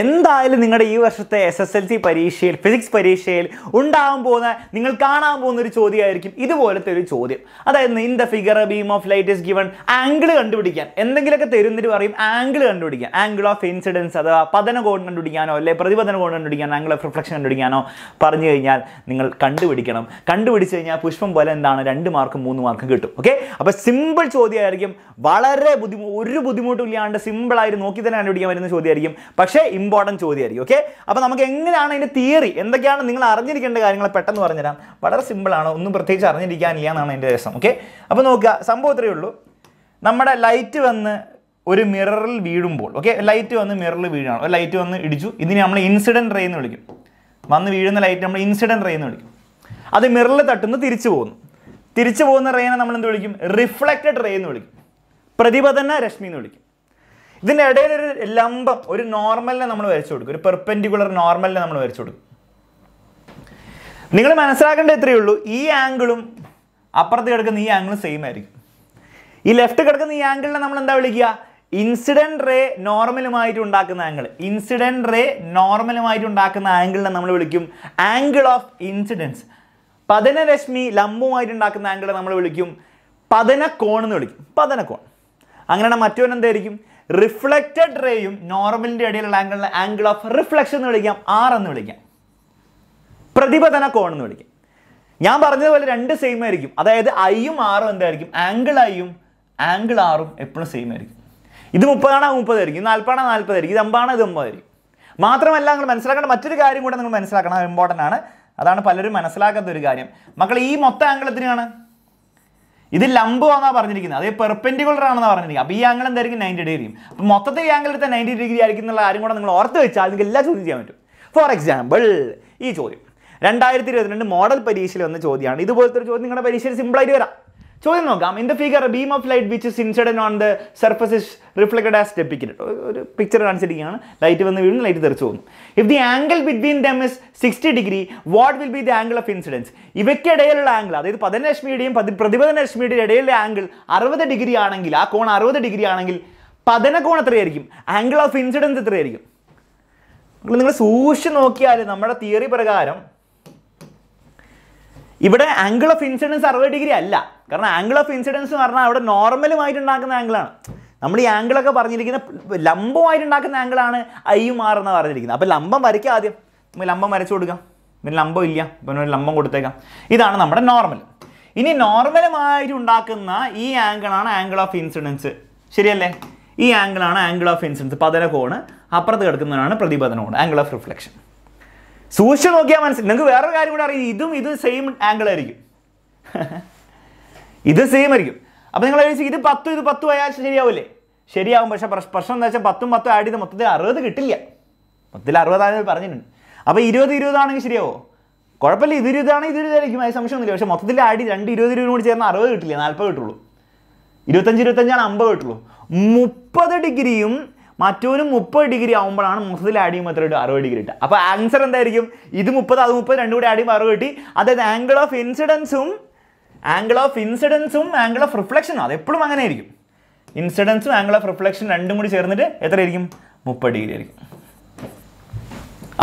എന്തായാലും നിങ്ങളുടെ ഈ വർഷത്തെ എസ് എസ് എൽ സി പരീക്ഷയിൽ ഫിസിക്സ് പരീക്ഷയിൽ ഉണ്ടാകാൻ പോകുന്ന നിങ്ങൾ കാണാൻ പോകുന്ന ഒരു ചോദ്യമായിരിക്കും ഇതുപോലത്തെ ഒരു ചോദ്യം അതായത് in the figure beam of light is given angle കണ്ടുപിടിക്കാൻ എന്തെങ്കിലുമൊക്കെ തരുന്നിട്ട് പറയും ആംഗിൾ കണ്ടുപിടിക്കാൻ ആംഗിൾ ഓഫ് ഇൻസിഡൻസ് അഥവാ പതന കോൺ കണ്ടുപിടിക്കാനോ അല്ലെ പ്രതിപതന കോൺ കണ്ടുപിടിക്കാനോ ആംഗിൾ ഓഫ് റിഫ്ലക്ഷൻ കണ്ടുപിടിക്കാനോ പറഞ്ഞു കഴിഞ്ഞാൽ നിങ്ങൾ കണ്ടുപിടിക്കണം കണ്ടുപിടിച്ച് കഴിഞ്ഞാൽ പുഷ്പം പോലെ എന്താണ് രണ്ട് മാർക്കും മൂന്ന് മാർക്കും കിട്ടും ഓക്കെ അപ്പോൾ സിമ്പിൾ ചോദ്യമായിരിക്കും വളരെ ബുദ്ധിമുട്ട് ഒരു ബുദ്ധിമുട്ടും ഇല്ലാണ്ട് ആയിട്ട് നോക്കി തന്നെ കണ്ടുപിടിക്കാൻ വരുന്ന ചോദ്യമായിരിക്കും പക്ഷേ ഇമ്പോർട്ടൻറ്റ് ചോദ്യമായിരിക്കും ഓക്കെ അപ്പോൾ നമുക്ക് എങ്ങനെയാണ് അതിൻ്റെ തിയറി എന്തൊക്കെയാണ് നിങ്ങൾ അറിഞ്ഞിരിക്കേണ്ട കാര്യങ്ങൾ പെട്ടെന്ന് പറഞ്ഞുതരാം വളരെ സിമ്പിളാണ് ഒന്നും പ്രത്യേകിച്ച് അറിഞ്ഞിരിക്കാനില്ല എന്നാണ് എൻ്റെ രസം ഓക്കെ അപ്പോൾ നോക്കുക സംഭവം ഇത്രയേ ഉള്ളൂ നമ്മുടെ ലൈറ്റ് വന്ന് ഒരു മിററിൽ വീഴുമ്പോൾ ഓക്കെ ലൈറ്റ് വന്ന് മിററിൽ വീഴാണ് ലൈറ്റ് വന്ന് ഇടിച്ചു ഇതിനെ നമ്മൾ ഇൻസിഡൻറ്റ് റേ എന്ന് വിളിക്കും വന്ന് വീഴുന്ന ലൈറ്റ് നമ്മൾ ഇൻസിഡൻറ്റ് റേ എന്ന് വിളിക്കും അത് മിററിൽ തട്ടുന്നു തിരിച്ചു പോകുന്നു തിരിച്ചു പോകുന്ന റേനെ നമ്മൾ എന്ത് വിളിക്കും റിഫ്ലക്റ്റഡ് റേ എന്ന് വിളിക്കും പ്രതിപതന രശ്മി എന്ന് വിളിക്കും ഇതിൻ്റെ ഇടയിൽ ഒരു ലംബം ഒരു നോർമലിനെ നമ്മൾ വരച്ചു കൊടുക്കും ഒരു പെർപെൻഡിക്കുലർ നോർമലിനെ നമ്മൾ വരച്ചു കൊടുക്കും നിങ്ങൾ മനസ്സിലാക്കേണ്ടത് ഇത്രയേ ഉള്ളൂ ഈ ആംഗിളും അപ്പുറത്ത് കിടക്കുന്ന ഈ ആംഗിളും സെയിം ആയിരിക്കും ഈ ലെഫ്റ്റ് കിടക്കുന്ന ഈ ആംഗിളിനെ നമ്മൾ എന്താ വിളിക്കുക ഇൻസിഡൻറ്റ് റേ നോർമലുമായിട്ട് ഉണ്ടാക്കുന്ന ആംഗിൾ ഇൻസിഡൻറ്റ് റേ നോർമലുമായിട്ട് ഉണ്ടാക്കുന്ന ആംഗിളിനെ നമ്മൾ വിളിക്കും ആംഗിൾ ഓഫ് ഇൻസിഡൻസ് രശ്മി ലംബുമായിട്ട് ഉണ്ടാക്കുന്ന ആംഗിളിനെ നമ്മൾ വിളിക്കും പതനക്കോൺ എന്ന് വിളിക്കും പതനക്കോൺ അങ്ങനെ മറ്റവൻ എന്തായിരിക്കും റിഫ്ലക്റ്റഡ് റേയും നോർമലിൻ്റെ ഇടയിലുള്ള ആംഗിൾ ആംഗിൾ ഓഫ് റിഫ്ലക്ഷൻ എന്ന് വിളിക്കാം ആർ എന്ന് വിളിക്കാം പ്രതിപതന കോൺ എന്ന് വിളിക്കാം ഞാൻ പറഞ്ഞതുപോലെ രണ്ട് സെയിം ആയിരിക്കും അതായത് ഐയും ആറും എന്തായിരിക്കും ആംഗിൾ ഐയും ആംഗിൾ ആറും എപ്പോഴും സെയിം ആയിരിക്കും ഇത് മുപ്പതാണോ മുപ്പതായിരിക്കും ഇത് നാൽപ്പതാണോ നാൽപ്പതായിരിക്കും ഇത് അമ്പാണോ ഇത് അമ്പതായിരിക്കും മാത്രമല്ല നിങ്ങൾ മനസ്സിലാക്കേണ്ട മറ്റൊരു കാര്യം കൂടെ നിങ്ങൾ മനസ്സിലാക്കണം ഇമ്പോർട്ടൻ്റ് ആണ് അതാണ് പലരും മനസ്സിലാക്കാത്ത ഒരു കാര്യം മക്കൾ ഈ മൊത്തം ആംഗിൾ എത്രയാണ് ഇത് ലംബു എന്നാണ് പറഞ്ഞിരിക്കുന്നത് അതേ പെർപെൻഡിക്കുലർ ആണെന്ന് പറഞ്ഞിരിക്കുന്നത് അപ്പോൾ ഈ ആംഗിൾ എന്തായിരിക്കും നയൻറ്റി ഡിഗ്രിയും അപ്പോൾ മൊത്തത്തിൽ ഈ ആംഗിൾ എടുത്താൽ നയൻറ്റി ഡിഗ്രി ആയിരിക്കും എന്നുള്ള ആരും കൂടെ നിങ്ങൾ ഓർത്ത് വെച്ചാൽ നിങ്ങൾക്ക് എല്ലാ ചോദ്യം ചെയ്യാൻ പറ്റും ഫോർ എക്സാമ്പിൾ ഈ ചോദ്യം രണ്ടായിരത്തി ഇരുപത്തിരണ്ട് മോഡൽ പരീക്ഷയിൽ വന്ന ചോദ്യമാണ് ഇതുപോലത്തെ ഒരു ചോദ്യം നിങ്ങളുടെ പരീക്ഷയിൽ സിമ്പിളായിട്ട് വരാം ചോദ്യം നോക്കാം in the figure beam of light which is incident on the surface is reflected as depict ഒരു പിക്ചർ കാണിച്ചിരിക്കുകയാണ് ലൈറ്റ് വന്ന് വീഴുന്നു ലൈറ്റ് തെറിച്ചു പോകുന്നു if the angle between them is sixty degree what will be the angle of incidence ഇവയ്ക്കിടയിലുള്ള angle അതായത് പതന രശ്മിയുടെയും പ്രതിപതന രശ്മിയുടെയും ഇടയിലുള്ള ആംഗിൾ അറുപത് ഡിഗ്രി ആണെങ്കിൽ ആ കോൺ അറുപത് ഡിഗ്രി ആണെങ്കിൽ കോൺ എത്രയായിരിക്കും ആംഗിൾ ഓഫ് ഇൻസിഡൻസ് എത്രയായിരിക്കും നിങ്ങൾ നിങ്ങൾ സൂക്ഷിച്ച് നോക്കിയാൽ നമ്മുടെ തിയറി പ്രകാരം ഇവിടെ ആംഗിൾ ഓഫ് ഇൻസിഡൻസ് അറുപത് ഡിഗ്രി അല്ല കാരണം ആംഗിൾ ഓഫ് ഇൻസിഡൻസ് എന്ന് പറഞ്ഞാൽ അവിടെ നോർമലുമായിട്ട് ഉണ്ടാക്കുന്ന ആംഗിളാണ് നമ്മൾ ഈ ആംഗിളൊക്കെ പറഞ്ഞിരിക്കുന്ന ലംബമായിട്ട് ഉണ്ടാക്കുന്ന ആംഗിളാണ് ഐ മാർ എന്ന് പറഞ്ഞിരിക്കുന്നത് അപ്പോൾ ലംബം വരയ്ക്കുക ആദ്യം ലംബം വരച്ചു കൊടുക്കാം പിന്നെ ലംബം ഇല്ല പിന്നെ ഒരു ലംബം കൊടുത്തേക്കാം ഇതാണ് നമ്മുടെ നോർമൽ ഇനി നോർമലുമായിട്ട് ഉണ്ടാക്കുന്ന ഈ ആംഗിളാണ് ആംഗിൾ ഓഫ് ഇൻസിഡൻസ് ശരിയല്ലേ ഈ ആംഗിളാണ് ആംഗിൾ ഓഫ് ഇൻസിഡൻസ് പതന കോണ് അപ്പുറത്ത് കിടക്കുന്നതാണ് പ്രതിപതന കോണ് ആംഗിൾ ഓഫ് റിഫ്ലക്ഷൻ സൂക്ഷിച്ച് നോക്കിയാൽ മനസ്സിൽ നിങ്ങൾക്ക് വേറൊരു കാര്യം കൂടെ അറിയാം ഇതും ഇതും സെയിം ആംഗിൾ ആയിരിക്കും ഇത് സെയിം ആയിരിക്കും അപ്പോൾ നിങ്ങൾ ചോദിച്ചു ഇത് പത്തും ഇത് പത്തും ആയാൽ ശരിയാവില്ലേ ശരിയാവും പക്ഷേ പ്രശ്നം എന്താ വെച്ചാൽ പത്തും പത്തും ആഡ് ചെയ്ത് മൊത്തത്തിൽ അറുപത് കിട്ടില്ല മൊത്തത്തിൽ അറുപതാണെന്ന് പറഞ്ഞിട്ടുണ്ട് അപ്പോൾ ഇരുപത് ഇരുപതാണെങ്കിൽ ശരിയാവോ കുഴപ്പമില്ല ഇത് ഇരുപതാണെങ്കിൽ ഇത് ഇരുപതായിരിക്കും അത് സംശയമൊന്നുമില്ല പക്ഷേ മൊത്തത്തിൽ ആഡ് രണ്ട് ഇരുപത് ഇരുപത് കൂടി ചേർന്ന് അറുപത് കിട്ടില്ല നാൽപ്പത് കിട്ടുള്ളൂ ഇരുപത്തഞ്ച് ഇരുപത്തഞ്ചാണ് അമ്പത് കിട്ടുള്ളൂ മുപ്പത് ഡിഗ്രിയും മറ്റൊരു മുപ്പത് ഡിഗ്രി ആകുമ്പോഴാണ് മൊത്തത്തിൽ ആഡ് ചെയ്യുമ്പോൾ എത്ര കിട്ടും അറുപത് ഡിഗ്രി കിട്ടുക അപ്പോൾ ആൻസർ എന്തായിരിക്കും ഇത് മുപ്പത് അത് മുപ്പത് രണ്ടും കൂടി ആഡ് ചെയ്യുമ്പോൾ അറുപത് കിട്ടി അതായത് ആംഗിൾ ഓഫ് ഇൻസിഡൻസും ആംഗിൾ ഓഫ് ഇൻസിഡൻസും ആംഗിൾ ഓഫ് റിഫ്ലക്ഷനും അത് എപ്പോഴും അങ്ങനെ ആയിരിക്കും ഇൻസിഡൻസും ആംഗിൾ ഓഫ് റിഫ്ലക്ഷൻ രണ്ടും കൂടി ചേർന്നിട്ട് എത്രയായിരിക്കും മുപ്പത് ഡിഗ്രി ആയിരിക്കും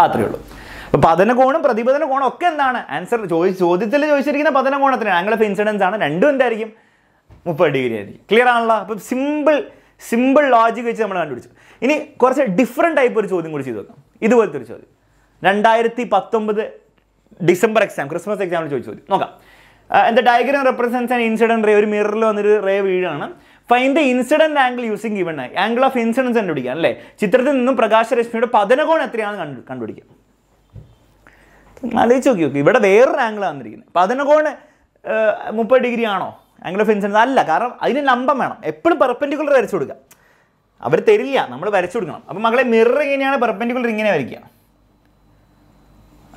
അത്രയേ ഉള്ളൂ അപ്പോൾ പതന കോണും പ്രതിപതന കോണും ഒക്കെ എന്താണ് ആൻസർ ചോദിച്ച് ചോദ്യത്തിൽ ചോദിച്ചിരിക്കുന്ന പതന കോണത്തിന് ആംഗിൾ ഓഫ് ഇൻസിഡൻസ് ആണ് രണ്ടും എന്തായിരിക്കും മുപ്പത് ഡിഗ്രി ആയിരിക്കും ക്ലിയർ ആണല്ലോ അപ്പം സിമ്പിൾ സിമ്പിൾ ലോജിക് വെച്ച് നമ്മൾ കണ്ടുപിടിച്ചു ഇനി കുറച്ച് ഡിഫറെൻ്റ് ടൈപ്പ് ഒരു ചോദ്യം കൂടി ചെയ്തു നോക്കാം ഇതുപോലത്തെ ഒരു ചോദ്യം രണ്ടായിരത്തി പത്തൊമ്പത് ഡിസംബർ എക്സാം ക്രിസ്മസ് എക്സാമിൽ ചോദിച്ച ചോദ്യം നോക്കാം എന്താ diagram represents an incident ray ഒരു മിററിൽ വന്നൊരു റേ വീഴാണ് find the incident angle using given angle of incidence കണ്ടുപിടിക്കാം അല്ലേ ചിത്രത്തിൽ നിന്നും പ്രകാശരശ്മിയുടെ പതനകോൺ എത്രയാണെന്ന് കണ്ടു കണ്ടുപിടിക്കാം ആലോചിച്ച് നോക്കി നോക്കി ഇവിടെ വേറൊരു ആംഗിൾ വന്നിരിക്കുന്നത് പതനകോൺ മുപ്പത് ഡിഗ്രി ആണോ ആംഗിൾ ഓഫ് ഇൻസിഡൻസ് അല്ല കാരണം അതിന് ലംബം വേണം എപ്പോഴും പെർപ്പൻഡിക്കുലർ വരച്ചു കൊടുക്കുക അവർ തരില്ല നമ്മൾ വരച്ചു കൊടുക്കണം അപ്പോൾ മകളെ മിറർ ഇങ്ങനെയാണ് പെർപ്പൻഡിക്കുലർ ഇങ്ങനെ വരയ്ക്കുക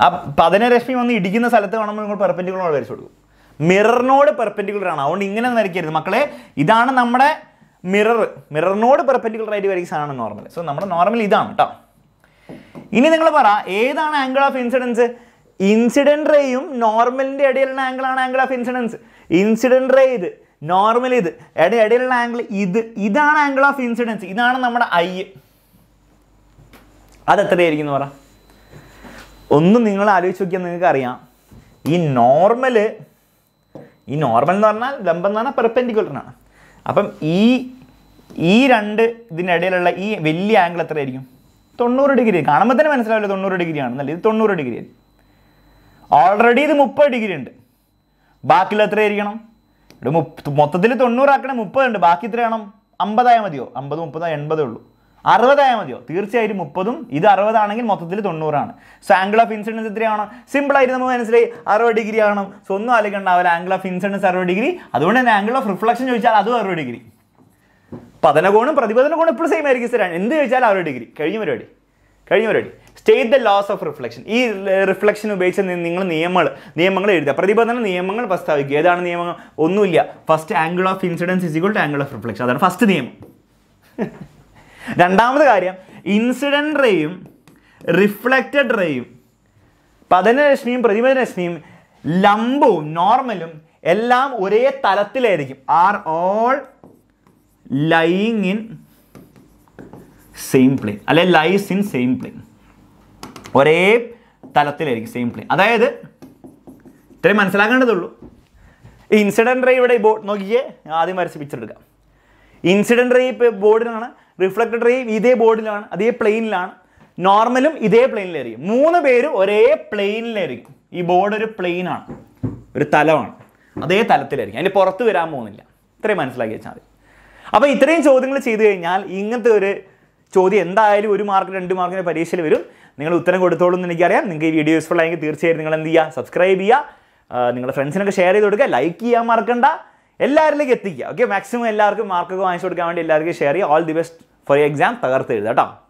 ആ പതനരശ്മി വന്ന് ഇടിക്കുന്ന സ്ഥലത്ത് വേണം നിങ്ങൾ പെർപ്പൻഡിക്കുലർ വരച്ചു കൊടുക്കും മിററിനോട് പെർപ്പൻഡിക്കുലർ ആണ് അതുകൊണ്ട് ഇങ്ങനെ വരയ്ക്കരുത് മക്കളെ ഇതാണ് നമ്മുടെ മിറർ മിററിനോട് പെർപ്പൻഡിക്കുലർ ആയിട്ട് സാധനമാണ് നോർമൽ സോ നമ്മുടെ നോർമൽ ഇതാണ് കേട്ടോ ഇനി നിങ്ങൾ പറ ഏതാണ് ആംഗിൾ ഓഫ് ഇൻസിഡൻസ് ഇൻസിഡൻറ്റ് റേയും നോർമലിൻ്റെ ഇടയിലുള്ള ആംഗിളാണ് angle of incidence incident ray ഇത് നോർമൽ ഇത് ഇട ഇടയിലുള്ള ആംഗിൾ ഇത് ഇതാണ് ആംഗിൾ ഓഫ് ഇൻസിഡൻസ് ഇതാണ് നമ്മുടെ ഐ എത്രയായിരിക്കും എന്ന് പറ ഒന്നും നിങ്ങൾ ആലോചിച്ച് നോക്കിയാൽ നിങ്ങൾക്ക് അറിയാം ഈ നോർമൽ ഈ നോർമൽ എന്ന് പറഞ്ഞാൽ ലംബം എന്ന് പറഞ്ഞാൽ പെർപെൻഡിക്കുലറാണ് അപ്പം ഈ ഈ രണ്ട് ഇതിനിടയിലുള്ള ഈ വലിയ ആംഗിൾ എത്രയായിരിക്കും തൊണ്ണൂറ് ഡിഗ്രി കാണുമ്പോൾ തന്നെ മനസ്സിലാവില്ല തൊണ്ണൂറ് ഡിഗ്രി ആണെന്നല്ലേ ഇത് തൊണ്ണൂറ് ഡിഗ്രി ഓൾറെഡി ഇത് മുപ്പത് ഡിഗ്രി ഉണ്ട് ബാക്കിൽ എത്രയായിരിക്കണം ഇവിടെ മുപ്പ് മൊത്തത്തിൽ തൊണ്ണൂറാക്കണേ മുപ്പതുണ്ട് ബാക്കി എത്രയാണം അമ്പതായ മതിയോ അമ്പത് മുപ്പത് എൺപതേ ഉള്ളൂ അറുപതായ മതിയോ തീർച്ചയായിട്ടും മുപ്പതും ഇത് അറുപതാണെങ്കിൽ മൊത്തത്തിൽ തൊണ്ണൂറാണ് സോ ആംഗിൾ ഓഫ് ഇൻസിഡൻസ് എത്രയാണ് സിമ്പിളായിട്ട് നമുക്ക് മനസ്സിലായി അറുപത് ഡിഗ്രി ആണ് സോ ഒന്നും ആലോചിക്കണ്ടാവില്ല ആംഗിൾ ഓഫ് ഇൻസിഡൻസ് അറുപത് ഡിഗ്രി അതുകൊണ്ട് തന്നെ ആംഗിൾ ഓഫ് റിഫ്ലക്ഷൻ ചോദിച്ചാൽ അതും അറുപത് ഡിഗ്രി പതനകോണും പ്രതിപതനകോണും ഇപ്പോഴും സെയിം ആയിരിക്കും സ്ഥിരമാണ് എന്ത് ചോദിച്ചാലും അറുപത് ഡിഗ്രി കഴിഞ്ഞ പരിപാടി കഴിഞ്ഞ പരിപാടി state the laws of reflection ഈ റിഫ്ലക്ഷൻ ഉപയോഗിച്ച് നിങ്ങൾ നിയമങ്ങൾ നിയമങ്ങൾ എഴുതുക പ്രതിബന്ധന നിയമങ്ങൾ പ്രസ്താവിക്കുക ഏതാണ് നിയമങ്ങൾ ഒന്നുമില്ല first angle of incidence is equal to angle of reflection അതാണ് ഫസ്റ്റ് നിയമം രണ്ടാമത് കാര്യം ഇൻസിഡൻറ്റ് റേയും റിഫ്ലക്റ്റഡ് റേയും പതന രശ്മിയും പതനരശ്മിയും രശ്മിയും ലംബവും നോർമലും എല്ലാം ഒരേ തലത്തിലായിരിക്കും are all lying in same plane അല്ലെ ലൈസ് ഇൻ സെയിം പ്ലെയിൻ ഒരേ തലത്തിലായിരിക്കും സെയിം പ്ലെയിൻ അതായത് ഇത്രയും മനസ്സിലാക്കേണ്ടതുള്ളൂ ഈ ഇൻസിഡൻറ്റ് റേ ഇവിടെ ബോർഡ് നോക്കിയേ ആദ്യം വരച്ച് പിക്ചർ എടുക്കാം ഇൻസിഡൻറ്റ് റേ ഇപ്പോൾ ബോർഡിലാണ് റിഫ്ലക്റ്റഡ് റേ ഇതേ ബോർഡിലാണ് അതേ പ്ലെയിനിലാണ് നോർമലും ഇതേ പ്ലെയിനിലായിരിക്കും മൂന്ന് പേര് ഒരേ പ്ലെയിനിലായിരിക്കും ഈ ബോർഡ് ഒരു പ്ലെയിനാണ് ഒരു തലമാണ് അതേ തലത്തിലായിരിക്കും അതിൻ്റെ പുറത്ത് വരാൻ പോകുന്നില്ല ഇത്രയും മനസ്സിലാക്കി വെച്ചാൽ മതി അപ്പോൾ ഇത്രയും ചോദ്യങ്ങൾ ചെയ്തു കഴിഞ്ഞാൽ ഇങ്ങനത്തെ ഒരു ചോദ്യം എന്തായാലും ഒരു മാർക്ക് രണ്ട് മാർക്കിൻ്റെ പരീക്ഷയിൽ വരും നിങ്ങൾ ഉത്തരം കൊടുത്തോളൂ എന്ന് എനിക്കറിയാം നിങ്ങൾക്ക് ഈ വീഡിയോ യൂസ്ഫുൾ ആയെങ്കിൽ തീർച്ചയായും നിങ്ങൾ എന്ത് ചെയ്യുക സബ്സ്ക്രൈബ് ചെയ്യുക നിങ്ങളുടെ ഫ്രണ്ട്സിനൊക്കെ ഷെയർ ചെയ്ത് കൊടുക്കുക ലൈക്ക് ചെയ്യാൻ മറക്കണ്ട എല്ലാവരിലേക്ക് എത്തിക്കുക ഓക്കെ മാക്സിമം എല്ലാവർക്കും മാർക്കൊക്കെ വാങ്ങിച്ചു കൊടുക്കാൻ വേണ്ടി എല്ലാവർക്കും ഷെയർ ചെയ്യുക all the best for exam തകർത്ത് എഴുതാം കേട്ടോ